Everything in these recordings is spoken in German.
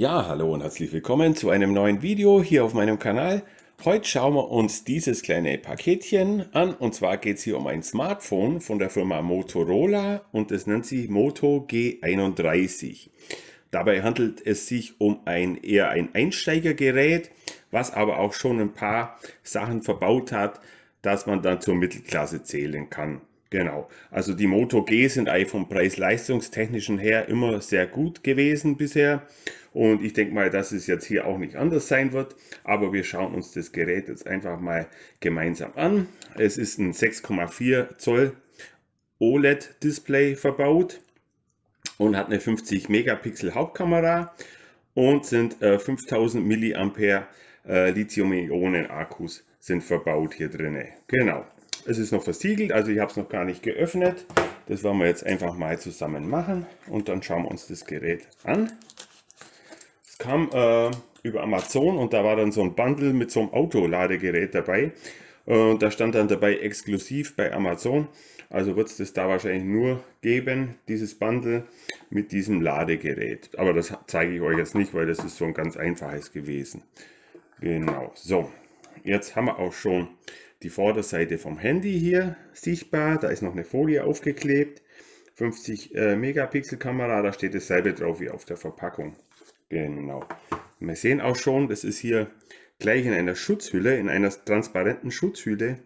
Ja, hallo und herzlich willkommen zu einem neuen Video hier auf meinem Kanal. Heute schauen wir uns dieses kleine Paketchen an und zwar geht es hier um ein Smartphone von der Firma Motorola und es nennt sich Moto G31. Dabei handelt es sich um ein eher ein Einsteigergerät, was aber auch schon ein paar Sachen verbaut hat, dass man dann zur Mittelklasse zählen kann. Genau. Also die Moto G sind eigentlich vom Preis-Leistungstechnischen her immer sehr gut gewesen bisher. Und ich denke mal, dass es jetzt hier auch nicht anders sein wird. Aber wir schauen uns das Gerät jetzt einfach mal gemeinsam an. Es ist ein 6,4 Zoll OLED-Display verbaut und hat eine 50 Megapixel Hauptkamera und sind äh, 5000 mAh äh, Lithium-Ionen-Akkus sind verbaut hier drin. Genau. Es ist noch versiegelt, also ich habe es noch gar nicht geöffnet. Das wollen wir jetzt einfach mal zusammen machen und dann schauen wir uns das Gerät an. Es kam äh, über Amazon und da war dann so ein Bundle mit so einem Autoladegerät dabei. Und äh, da stand dann dabei exklusiv bei Amazon. Also wird es das da wahrscheinlich nur geben, dieses Bundle mit diesem Ladegerät. Aber das zeige ich euch jetzt nicht, weil das ist so ein ganz einfaches gewesen. Genau, so. Jetzt haben wir auch schon die Vorderseite vom Handy hier sichtbar. Da ist noch eine Folie aufgeklebt. 50 äh, Megapixel Kamera, da steht dasselbe drauf wie auf der Verpackung. Genau. wir sehen auch schon, das ist hier gleich in einer Schutzhülle, in einer transparenten Schutzhülle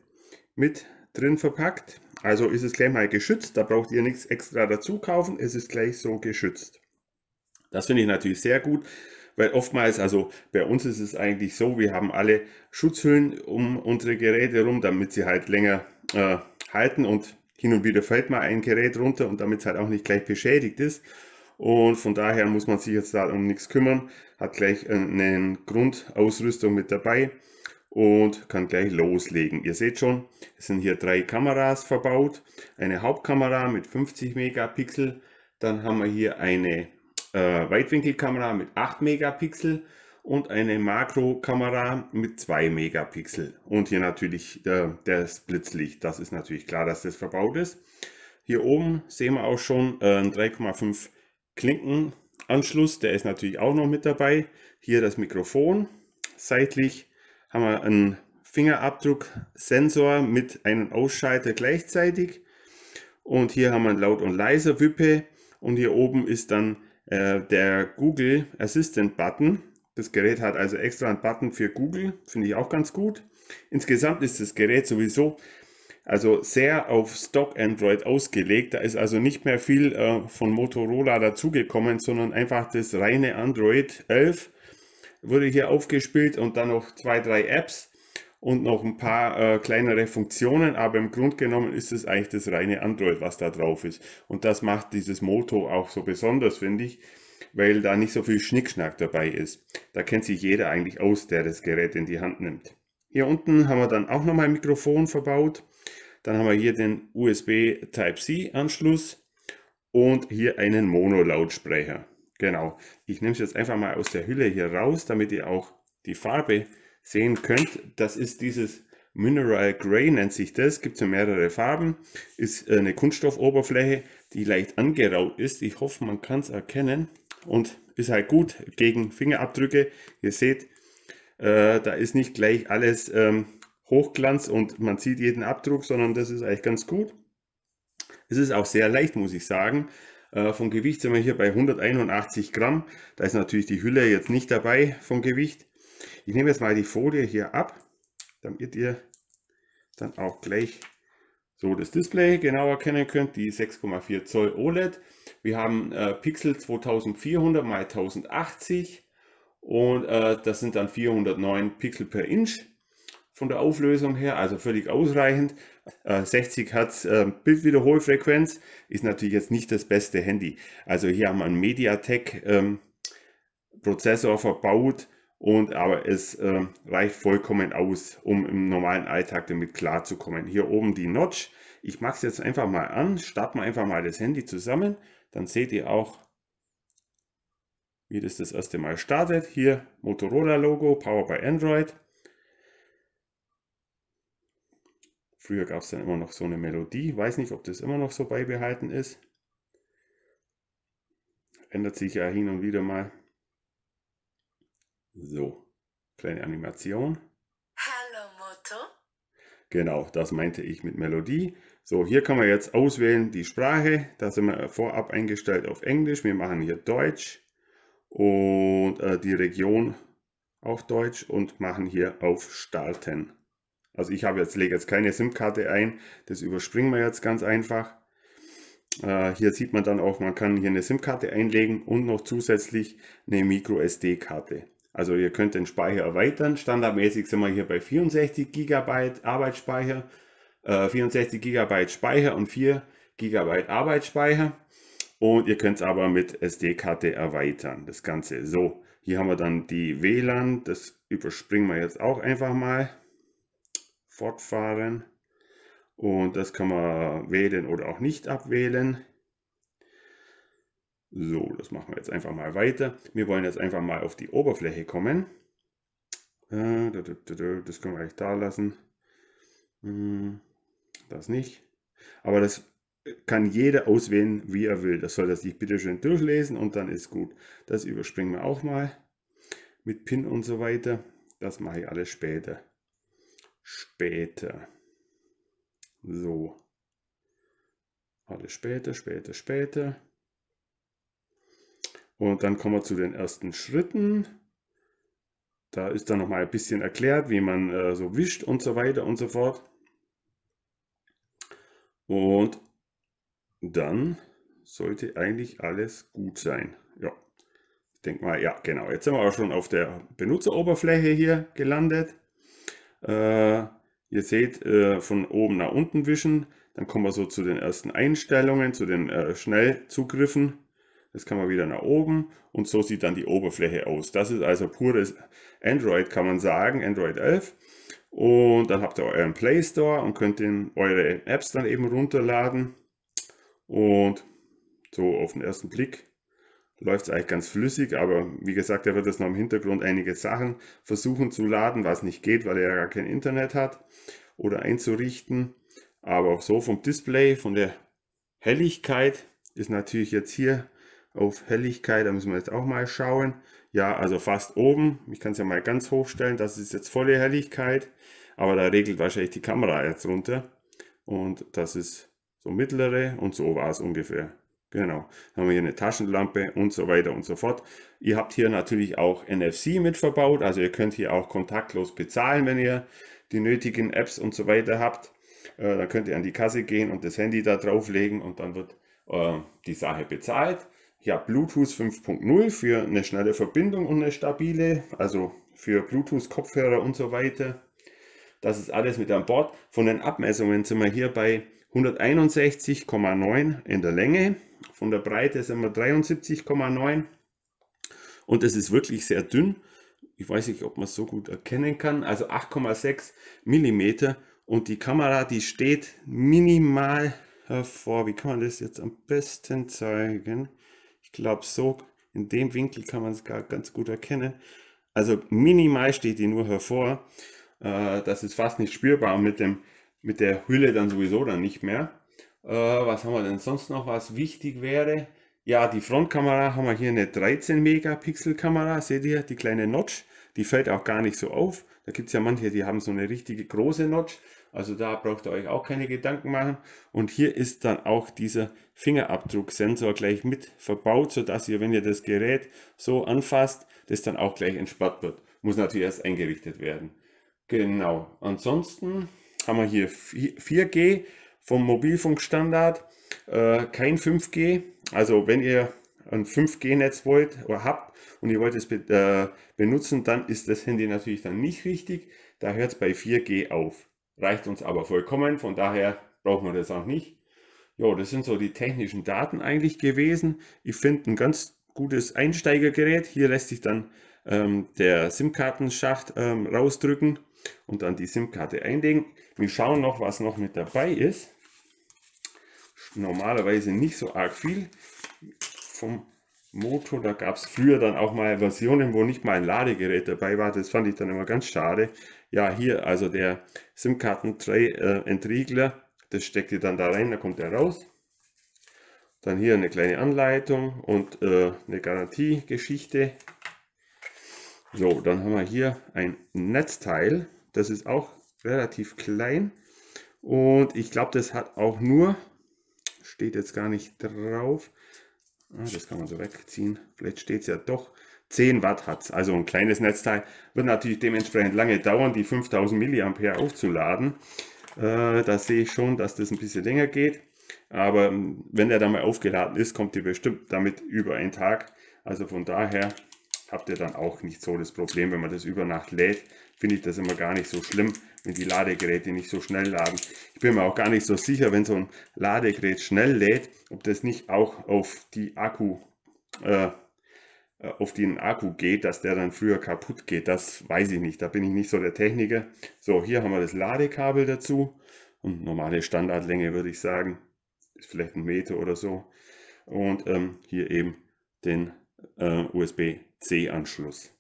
mit drin verpackt. Also ist es gleich mal geschützt, da braucht ihr nichts extra dazu kaufen, es ist gleich so geschützt. Das finde ich natürlich sehr gut weil oftmals, also bei uns ist es eigentlich so, wir haben alle Schutzhüllen um unsere Geräte rum, damit sie halt länger äh, halten und hin und wieder fällt mal ein Gerät runter und damit es halt auch nicht gleich beschädigt ist. Und von daher muss man sich jetzt da um nichts kümmern, hat gleich eine Grundausrüstung mit dabei und kann gleich loslegen. Ihr seht schon, es sind hier drei Kameras verbaut. Eine Hauptkamera mit 50 Megapixel, dann haben wir hier eine äh, Weitwinkelkamera mit 8 Megapixel und eine Makrokamera mit 2 Megapixel. Und hier natürlich äh, das Blitzlicht. Das ist natürlich klar, dass das verbaut ist. Hier oben sehen wir auch schon äh, 3,5 Klinkenanschluss. Der ist natürlich auch noch mit dabei. Hier das Mikrofon. Seitlich haben wir einen Fingerabdrucksensor mit einem Ausschalter gleichzeitig. Und hier haben wir ein Laut- und Leiser-Wippe. Und hier oben ist dann äh, der Google Assistant Button. Das Gerät hat also extra einen Button für Google, finde ich auch ganz gut. Insgesamt ist das Gerät sowieso also sehr auf Stock Android ausgelegt. Da ist also nicht mehr viel äh, von Motorola dazugekommen, sondern einfach das reine Android 11 wurde hier aufgespielt und dann noch zwei, drei Apps und noch ein paar äh, kleinere Funktionen, aber im Grunde genommen ist es eigentlich das reine Android, was da drauf ist. Und das macht dieses Moto auch so besonders, finde ich, weil da nicht so viel Schnickschnack dabei ist. Da kennt sich jeder eigentlich aus, der das Gerät in die Hand nimmt. Hier unten haben wir dann auch nochmal ein Mikrofon verbaut. Dann haben wir hier den USB Type-C Anschluss und hier einen Mono-Lautsprecher. Genau, ich nehme es jetzt einfach mal aus der Hülle hier raus, damit ihr auch die Farbe sehen könnt, das ist dieses Mineral Gray nennt sich das, gibt es ja mehrere Farben, ist äh, eine Kunststoffoberfläche, die leicht angeraut ist. Ich hoffe, man kann es erkennen und ist halt gut gegen Fingerabdrücke. Ihr seht, äh, da ist nicht gleich alles ähm, Hochglanz und man sieht jeden Abdruck, sondern das ist eigentlich ganz gut. Es ist auch sehr leicht, muss ich sagen. Äh, vom Gewicht sind wir hier bei 181 Gramm. Da ist natürlich die Hülle jetzt nicht dabei vom Gewicht. Ich nehme jetzt mal die Folie hier ab, damit ihr dann auch gleich so das Display genau erkennen könnt, die 6,4 Zoll OLED. Wir haben äh, Pixel 2400 x 1080 und äh, das sind dann 409 Pixel per Inch von der Auflösung her, also völlig ausreichend. 60 äh, Hertz äh, Bildwiederholfrequenz ist natürlich jetzt nicht das beste Handy. Also hier haben wir einen MediaTek ähm, Prozessor verbaut und, aber es äh, reicht vollkommen aus, um im normalen Alltag damit klarzukommen. Hier oben die Notch. Ich mache es jetzt einfach mal an, starten wir einfach mal das Handy zusammen. Dann seht ihr auch, wie das das erste Mal startet. Hier Motorola-Logo, Power by Android. Früher gab es dann immer noch so eine Melodie. Weiß nicht, ob das immer noch so beibehalten ist. Ändert sich ja hin und wieder mal. So, kleine Animation. Hallo Motto. Genau, das meinte ich mit Melodie. So, hier kann man jetzt auswählen die Sprache. Da sind wir vorab eingestellt auf Englisch. Wir machen hier Deutsch und äh, die Region auf Deutsch und machen hier auf Starten. Also ich habe jetzt, lege jetzt keine SIM-Karte ein. Das überspringen wir jetzt ganz einfach. Äh, hier sieht man dann auch, man kann hier eine SIM-Karte einlegen und noch zusätzlich eine Micro SD-Karte. Also ihr könnt den Speicher erweitern. Standardmäßig sind wir hier bei 64 GB Arbeitsspeicher, äh, 64 GB Speicher und 4 GB Arbeitsspeicher. Und ihr könnt es aber mit SD-Karte erweitern, das Ganze. So, hier haben wir dann die WLAN. Das überspringen wir jetzt auch einfach mal. Fortfahren. Und das kann man wählen oder auch nicht abwählen. So, das machen wir jetzt einfach mal weiter. Wir wollen jetzt einfach mal auf die Oberfläche kommen. Äh, das können wir eigentlich da lassen. Hm, das nicht. Aber das kann jeder auswählen, wie er will. Das soll er sich bitte schön durchlesen und dann ist gut. Das überspringen wir auch mal mit Pin und so weiter. Das mache ich alles später. Später. So. Alles später, später, später. Und dann kommen wir zu den ersten Schritten. Da ist dann nochmal ein bisschen erklärt, wie man äh, so wischt und so weiter und so fort. Und dann sollte eigentlich alles gut sein. Ja, ich denke mal, ja genau, jetzt sind wir auch schon auf der Benutzeroberfläche hier gelandet. Äh, ihr seht, äh, von oben nach unten wischen. Dann kommen wir so zu den ersten Einstellungen, zu den äh, Schnellzugriffen. Das kann man wieder nach oben und so sieht dann die Oberfläche aus. Das ist also pures Android, kann man sagen, Android 11. Und dann habt ihr euren Play Store und könnt den, eure Apps dann eben runterladen. Und so auf den ersten Blick läuft es eigentlich ganz flüssig, aber wie gesagt, er wird jetzt noch im Hintergrund einige Sachen versuchen zu laden, was nicht geht, weil er ja gar kein Internet hat oder einzurichten. Aber auch so vom Display, von der Helligkeit ist natürlich jetzt hier auf Helligkeit, da müssen wir jetzt auch mal schauen. Ja, also fast oben. Ich kann es ja mal ganz hoch stellen. Das ist jetzt volle Helligkeit. Aber da regelt wahrscheinlich die Kamera jetzt runter. Und das ist so mittlere und so war es ungefähr. Genau. Dann haben wir hier eine Taschenlampe und so weiter und so fort. Ihr habt hier natürlich auch NFC mit verbaut. Also ihr könnt hier auch kontaktlos bezahlen, wenn ihr die nötigen Apps und so weiter habt. Äh, dann könnt ihr an die Kasse gehen und das Handy da drauflegen und dann wird äh, die Sache bezahlt ja, Bluetooth 5.0 für eine schnelle Verbindung und eine stabile, also für Bluetooth-Kopfhörer und so weiter. Das ist alles mit an Bord. Von den Abmessungen sind wir hier bei 161,9 in der Länge, von der Breite sind wir 73,9 und es ist wirklich sehr dünn. Ich weiß nicht, ob man es so gut erkennen kann, also 8,6 mm und die Kamera, die steht minimal hervor. Wie kann man das jetzt am besten zeigen? Ich glaube, so in dem Winkel kann man es gar ganz gut erkennen. Also minimal steht die nur hervor. Äh, das ist fast nicht spürbar mit, dem, mit der Hülle dann sowieso dann nicht mehr. Äh, was haben wir denn sonst noch, was wichtig wäre? Ja, die Frontkamera haben wir hier eine 13 Megapixel Kamera, seht ihr, die kleine Notch. Die fällt auch gar nicht so auf. Da gibt es ja manche, die haben so eine richtige große Notch. Also da braucht ihr euch auch keine Gedanken machen. Und hier ist dann auch dieser Fingerabdrucksensor gleich mit verbaut, sodass ihr, wenn ihr das Gerät so anfasst, das dann auch gleich entspannt wird. Muss natürlich erst eingerichtet werden. Genau. Ansonsten haben wir hier 4G vom Mobilfunkstandard, äh, kein 5G. Also wenn ihr ein 5G-Netz wollt oder habt und ihr wollt es be äh, benutzen, dann ist das Handy natürlich dann nicht richtig. Da hört es bei 4G auf. Reicht uns aber vollkommen, von daher brauchen wir das auch nicht. Ja, das sind so die technischen Daten eigentlich gewesen. Ich finde ein ganz gutes Einsteigergerät. Hier lässt sich dann ähm, der SIM-Kartenschacht ähm, rausdrücken und dann die SIM-Karte einlegen. Wir schauen noch, was noch mit dabei ist. Normalerweise nicht so arg viel vom Moto. Da gab es früher dann auch mal Versionen, wo nicht mal ein Ladegerät dabei war. Das fand ich dann immer ganz schade. Ja, hier also der SIM-Karten-Entriegler. Äh, das steckt ihr dann da rein, da kommt er raus. Dann hier eine kleine Anleitung und äh, eine Garantiegeschichte. So, dann haben wir hier ein Netzteil. Das ist auch relativ klein. Und ich glaube, das hat auch nur, steht jetzt gar nicht drauf, Ah, das kann man so wegziehen. Vielleicht steht es ja doch. 10 Watt hat es, Also ein kleines Netzteil wird natürlich dementsprechend lange dauern, die 5000 Milliampere aufzuladen. Äh, da sehe ich schon, dass das ein bisschen länger geht. Aber ähm, wenn der dann mal aufgeladen ist, kommt ihr bestimmt damit über einen Tag. Also von daher habt ihr dann auch nicht so das Problem, wenn man das über Nacht lädt, finde ich das immer gar nicht so schlimm, wenn die Ladegeräte nicht so schnell laden. Ich bin mir auch gar nicht so sicher, wenn so ein Ladegerät schnell lädt, ob das nicht auch auf die Akku äh, äh auf den Akku geht, dass der dann früher kaputt geht, das weiß ich nicht. Da bin ich nicht so der Techniker. So, hier haben wir das Ladekabel dazu. Und normale Standardlänge würde ich sagen. Ist vielleicht ein Meter oder so. Und ähm, hier eben den äh, USB C-Anschluss.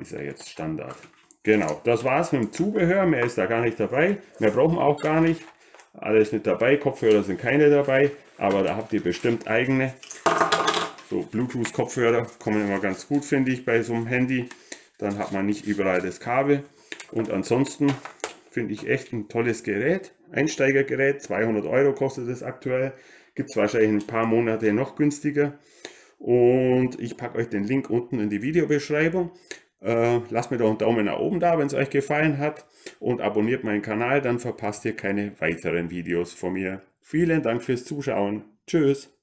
Ist ja jetzt Standard. Genau, das war's mit dem Zubehör. Mehr ist da gar nicht dabei. Mehr brauchen wir auch gar nicht. Alles mit dabei. Kopfhörer sind keine dabei. Aber da habt ihr bestimmt eigene. So Bluetooth-Kopfhörer kommen immer ganz gut, finde ich, bei so einem Handy. Dann hat man nicht überall das Kabel. Und ansonsten finde ich echt ein tolles Gerät. Einsteigergerät, 200 Euro kostet es aktuell. Gibt es wahrscheinlich ein paar Monate noch günstiger. Und ich packe euch den Link unten in die Videobeschreibung. Äh, lasst mir doch einen Daumen nach oben da, wenn es euch gefallen hat. Und abonniert meinen Kanal, dann verpasst ihr keine weiteren Videos von mir. Vielen Dank fürs Zuschauen. Tschüss.